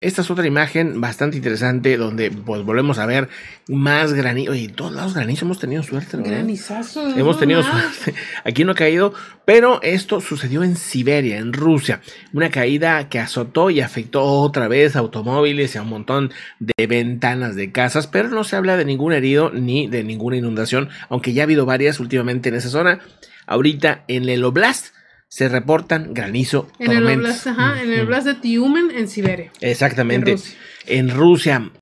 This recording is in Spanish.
Esta es otra imagen bastante interesante donde pues volvemos a ver más granizo. y todos lados granizo hemos tenido suerte, ¿no? Granizazo. Hemos tenido suerte. Aquí no ha caído, pero esto sucedió en Siberia, en Rusia. Una caída que azotó y afectó otra vez automóviles y a un montón de ventanas de casas, pero no se habla de ningún herido ni de ninguna inundación, aunque ya ha habido varias últimamente en esa zona. Ahorita en el Oblast se reportan granizo, en El blas en el de Tiumen, en Siberia. Exactamente. en Rusia.